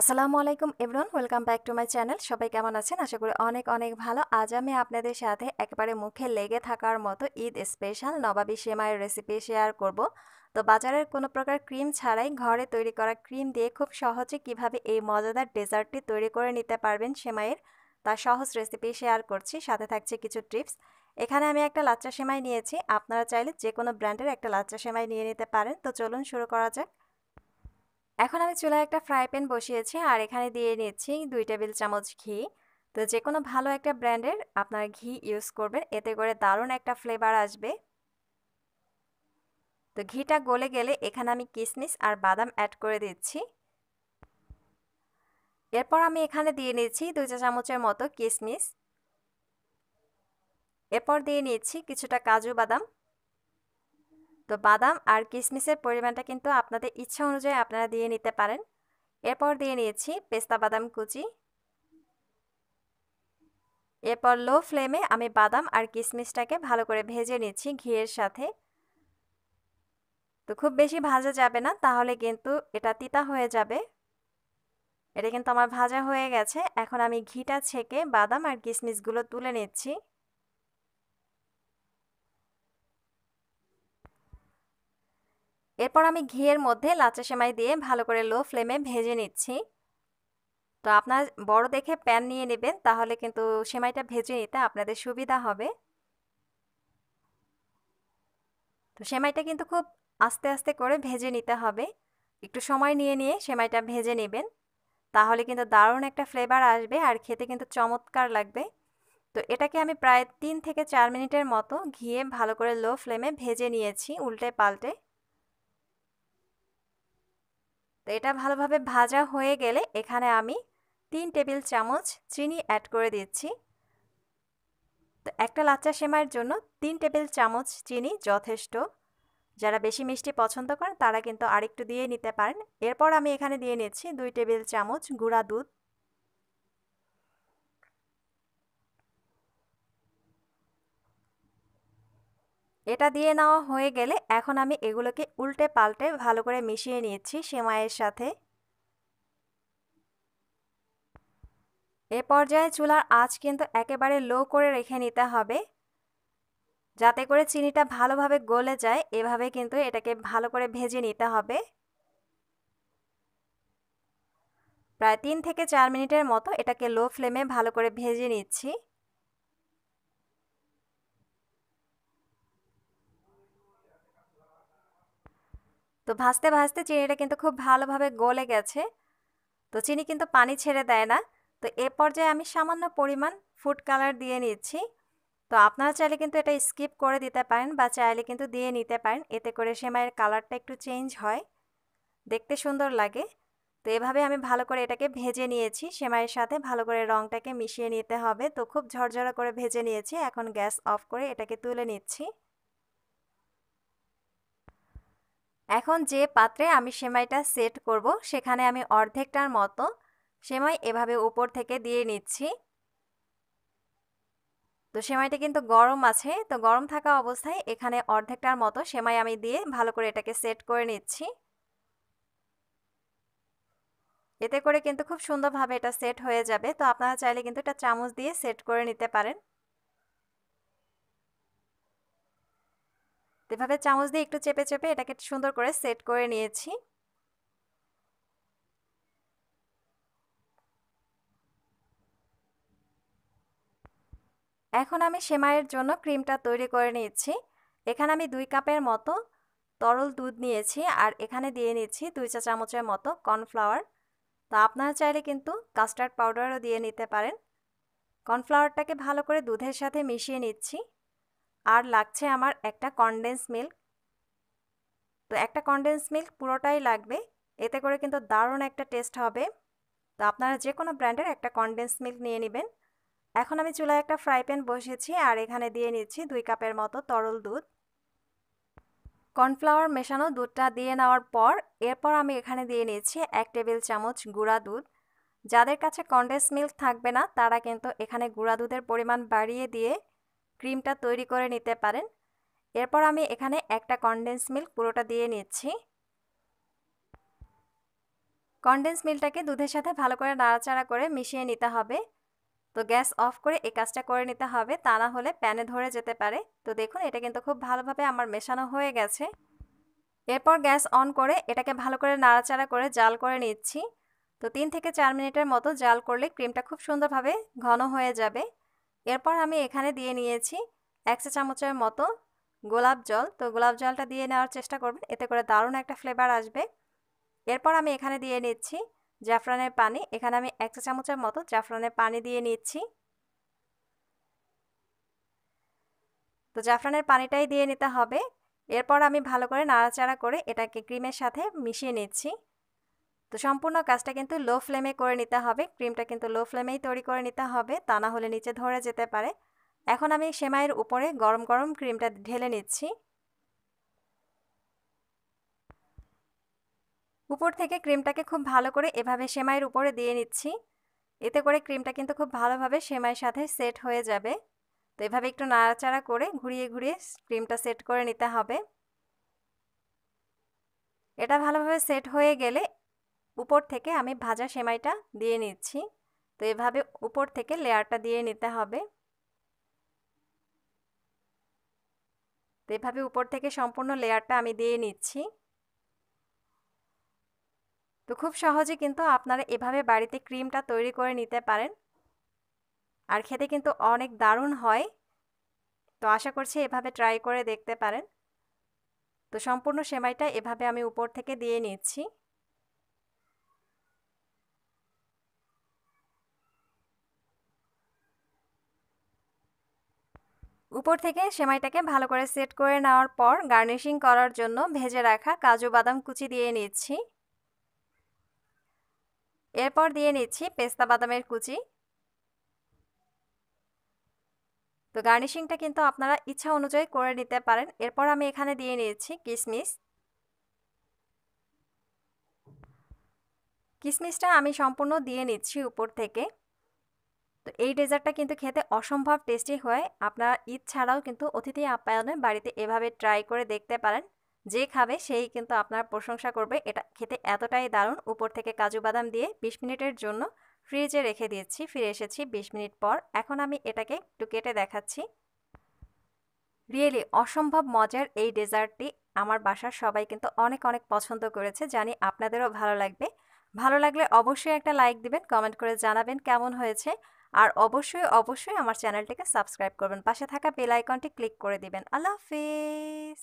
আসসালামু আলাইকুম everyone welcome back to my channel সবাই কেমন আছেন আশা করি অনেক অনেক ভালো আজ আমি আপনাদের সাথে একবারে মুখে লেগে থাকার মতো ঈদ স্পেশাল নবাবি সেমাইয়ের রেসিপি শেয়ার করব তো বাজারের কোনো প্রকার ক্রিম ছাড়াই ঘরে তৈরি করা ক্রিম দিয়ে খুব সহজে কিভাবে এই মজাদার ডেজার্টটি তৈরি করে নিতে পারবেন সেমাইয়ের তার সহজ রেসিপি শেয়ার করছি সাথে থাকছে কিছু টিপস এখানে আমি একটা লাচ্চা সেমাই নিয়েছি আপনারা চাইলে যে কোনো ব্র্যান্ডের একটা লাচ্চা সেমাই নিয়ে নিতে পারেন তো চলুন শুরু করা যাক এখন আমি চুলায় একটা ফ্রাই প্যান বসিয়েছি আর এখানে দিয়ে নিচ্ছি দুই টেবিল চামচ ঘি তো যে কোনো ভালো একটা ব্র্যান্ডের আপনার ঘি ইউজ করবেন এতে করে দারুণ একটা ফ্লেভার আসবে তো ঘিটা গলে গেলে এখানে আমি কিসমিস আর বাদাম অ্যাড করে দিচ্ছি এরপর আমি এখানে দিয়ে নিচ্ছি দুই চা চামচের মতো কিশমিশ এরপর দিয়ে নিচ্ছি কিছুটা কাজু বাদাম তো বাদাম আর কিশমিশের পরিমাণটা কিন্তু আপনাদের ইচ্ছা অনুযায়ী আপনারা দিয়ে নিতে পারেন এরপর দিয়ে নিয়েছি পেস্তা বাদাম কুচি এরপর লো ফ্লেমে আমি বাদাম আর কিশমিশটাকে ভালো করে ভেজে নিচ্ছি ঘিয়ের সাথে তো খুব বেশি ভাজা যাবে না তাহলে কিন্তু এটা তিতা হয়ে যাবে এটা কিন্তু আমার ভাজা হয়ে গেছে এখন আমি ঘিটা ছেঁকে বাদাম আর কিশমিশগুলো তুলে নিচ্ছি এরপর আমি ঘিয়ের মধ্যে লাচা সেমাই দিয়ে ভালো করে লো ফ্লেমে ভেজে নিচ্ছি তো আপনার বড় দেখে প্যান নিয়ে নেবেন তাহলে কিন্তু সেমাইটা ভেজে নিতে আপনাদের সুবিধা হবে তো সেমাইটা কিন্তু খুব আস্তে আস্তে করে ভেজে নিতে হবে একটু সময় নিয়ে নিয়ে সেমাইটা ভেজে নেবেন তাহলে কিন্তু দারুণ একটা ফ্লেভার আসবে আর খেতে কিন্তু চমৎকার লাগবে তো এটাকে আমি প্রায় তিন থেকে চার মিনিটের মতো ঘিয়ে ভালো করে লো ফ্লেমে ভেজে নিয়েছি উল্টে পাল্টে তো এটা ভালোভাবে ভাজা হয়ে গেলে এখানে আমি তিন টেবিল চামচ চিনি অ্যাড করে দিচ্ছি তো একটা লাচ্চা সেমাইয়ের জন্য তিন টেবিল চামচ চিনি যথেষ্ট যারা বেশি মিষ্টি পছন্দ করেন তারা কিন্তু আরেকটু দিয়ে নিতে পারেন এরপর আমি এখানে দিয়ে নিচ্ছি দুই টেবিল চামচ গুঁড়া দুধ এটা দিয়ে নেওয়া হয়ে গেলে এখন আমি এগুলোকে উল্টে পাল্টে ভালো করে মিশিয়ে নিয়েছি সেমাইয়ের সাথে এ পর্যায়ে চুলার আঁচ কিন্তু একেবারে লো করে রেখে নিতে হবে যাতে করে চিনিটা ভালোভাবে গলে যায় এভাবে কিন্তু এটাকে ভালো করে ভেজে নিতে হবে প্রায় তিন থেকে চার মিনিটের মতো এটাকে লো ফ্লেমে ভালো করে ভেজে নিচ্ছি তো ভাজতে ভাজতে চিনিটা কিন্তু খুব ভালোভাবে গলে গেছে তো চিনি কিন্তু পানি ছেড়ে দেয় না তো এ পর্যায়ে আমি সামান্য পরিমাণ ফুড কালার দিয়ে নিচ্ছি তো আপনারা চাইলে কিন্তু এটা স্কিপ করে দিতে পারেন বা চাইলে কিন্তু দিয়ে নিতে পারেন এতে করে সেমাইয়ের কালারটা একটু চেঞ্জ হয় দেখতে সুন্দর লাগে তো এভাবে আমি ভালো করে এটাকে ভেজে নিয়েছি সেমাইয়ের সাথে ভালো করে রঙটাকে মিশিয়ে নিতে হবে তো খুব ঝরঝরা করে ভেজে নিয়েছি এখন গ্যাস অফ করে এটাকে তুলে নিচ্ছি এখন যে পাত্রে আমি সেমাইটা সেট করব সেখানে আমি অর্ধেকটার মতো সেমাই এভাবে উপর থেকে দিয়ে নিচ্ছি তো সেমাইটা কিন্তু গরম আছে তো গরম থাকা অবস্থায় এখানে অর্ধেকটার মতো সেমাই আমি দিয়ে ভালো করে এটাকে সেট করে নিচ্ছি এতে করে কিন্তু খুব সুন্দরভাবে এটা সেট হয়ে যাবে তো আপনারা চাইলে কিন্তু এটা চামচ দিয়ে সেট করে নিতে পারেন এভাবে চামচ দিয়ে একটু চেপে চেপে এটাকে সুন্দর করে সেট করে নিয়েছি এখন আমি সেমাইয়ের জন্য ক্রিমটা তৈরি করে নিয়েছি এখানে আমি দুই কাপের মতো তরল দুধ নিয়েছি আর এখানে দিয়ে নিচ্ছি দুই চা চামচের মতো কর্নফ্লাওয়ার তো আপনারা চাইলে কিন্তু কাস্টার্ড পাউডারও দিয়ে নিতে পারেন কর্নফ্লাওয়ারটাকে ভালো করে দুধের সাথে মিশিয়ে নিচ্ছি আর লাগছে আমার একটা কনডেন্স মিল্ক তো একটা কনডেন্স মিল্ক পুরোটাই লাগবে এতে করে কিন্তু দারুণ একটা টেস্ট হবে তো আপনারা যে কোনো ব্র্যান্ডের একটা কনডেন্স মিল্ক নিয়ে নেবেন এখন আমি চুলায় একটা ফ্রাই প্যান বসেছি আর এখানে দিয়ে নিচ্ছি দুই কাপের মতো তরল দুধ কর্নফ্লাওয়ার মেশানো দুধটা দিয়ে নেওয়ার পর এরপর আমি এখানে দিয়ে নিচ্ছি এক টেবিল চামচ গুঁড়া দুধ যাদের কাছে কনডেন্স মিল্ক থাকবে না তারা কিন্তু এখানে গুঁড়া দুধের পরিমাণ বাড়িয়ে দিয়ে ক্রিমটা তৈরি করে নিতে পারেন এরপর আমি এখানে একটা কনডেন্স মিল্ক পুরোটা দিয়ে নিচ্ছি কনডেন্স মিল্কটাকে দুধের সাথে ভালো করে নাড়াচাড়া করে মিশিয়ে নিতে হবে তো গ্যাস অফ করে এই কাজটা করে নিতে হবে তা না হলে প্যানে ধরে যেতে পারে তো দেখুন এটা কিন্তু খুব ভালোভাবে আমার মেশানো হয়ে গেছে এরপর গ্যাস অন করে এটাকে ভালো করে নাড়াচাড়া করে জাল করে নিচ্ছি তো তিন থেকে চার মিনিটের মতো জাল করলে ক্রিমটা খুব সুন্দরভাবে ঘন হয়ে যাবে এরপর আমি এখানে দিয়ে নিয়েছি এক চা চামচের মতো গোলাপ জল তো গোলাপ জলটা দিয়ে নেওয়ার চেষ্টা করবেন এতে করে দারুণ একটা ফ্লেভার আসবে এরপর আমি এখানে দিয়ে নিচ্ছি জাফরানের পানি এখানে আমি এক চা চামচের মতো জাফরানের পানি দিয়ে নিচ্ছি তো জাফরানের পানিটাই দিয়ে নিতে হবে এরপর আমি ভালো করে নাড়াচাড়া করে এটাকে ক্রিমের সাথে মিশিয়ে নিচ্ছি তো সম্পূর্ণ কাজটা কিন্তু লো ফ্লেমে করে নিতে হবে ক্রিমটা কিন্তু লো ফ্লেমেই তৈরি করে নিতে হবে তা না হলে নিচে ধরে যেতে পারে এখন আমি সেমাইয়ের উপরে গরম গরম ক্রিমটা ঢেলে নিচ্ছি উপর থেকে ক্রিমটাকে খুব ভালো করে এভাবে সেমাইয়ের উপরে দিয়ে নিচ্ছি এতে করে ক্রিমটা কিন্তু খুব ভালোভাবে সেমাইয়ের সাথে সেট হয়ে যাবে তো এভাবে একটু নাড়াচাড়া করে ঘুরিয়ে ঘুরিয়ে ক্রিমটা সেট করে নিতে হবে এটা ভালোভাবে সেট হয়ে গেলে উপর থেকে আমি ভাজা সেমাইটা দিয়ে নিচ্ছি তো এভাবে উপর থেকে লেয়ারটা দিয়ে নিতে হবে তো এভাবে উপর থেকে সম্পূর্ণ লেয়ারটা আমি দিয়ে নিচ্ছি তো খুব সহজে কিন্তু আপনারা এভাবে বাড়িতে ক্রিমটা তৈরি করে নিতে পারেন আর খেতে কিন্তু অনেক দারুণ হয় তো আশা করছি এভাবে ট্রাই করে দেখতে পারেন তো সম্পূর্ণ সেমাইটা এভাবে আমি উপর থেকে দিয়ে নিচ্ছি উপর থেকে সেমাইটাকে ভালো করে সেট করে নেওয়ার পর গার্নিশিং করার জন্য ভেজে রাখা কাজু বাদাম কুচি দিয়ে নিচ্ছি এরপর দিয়ে নিচ্ছি পেস্তা বাদামের কুচি তো গার্নিশিংটা কিন্তু আপনারা ইচ্ছা অনুযায়ী করে নিতে পারেন এরপর আমি এখানে দিয়ে নিয়েছি কিশমিশ কিশমিশটা আমি সম্পূর্ণ দিয়ে নিচ্ছি উপর থেকে তো এই ডেজার্টটা কিন্তু খেতে অসম্ভব টেস্টি হয় আপনারা ঈদ ছাড়াও কিন্তু অতিথি আপ্যায়নে বাড়িতে এভাবে ট্রাই করে দেখতে পারেন যে খাবে সেই কিন্তু আপনার প্রশংসা করবে এটা খেতে এতটাই দারুণ উপর থেকে কাজু বাদাম দিয়ে বিশ মিনিটের জন্য ফ্রিজে রেখে দিয়েছি ফিরে এসেছি বিশ মিনিট পর এখন আমি এটাকে একটু কেটে দেখাচ্ছি রিয়েলি অসম্ভব মজার এই ডেজার্টটি আমার বাসার সবাই কিন্তু অনেক অনেক পছন্দ করেছে জানি আপনাদেরও ভালো লাগবে ভালো লাগলে অবশ্যই একটা লাইক দিবেন কমেন্ট করে জানাবেন কেমন হয়েছে আর অবশ্যই অবশ্যই আমার চ্যানেলটিকে সাবস্ক্রাইব করবেন পাশে থাকা বেল আইকনটি ক্লিক করে দিবেন আল্লাহ হাফিজ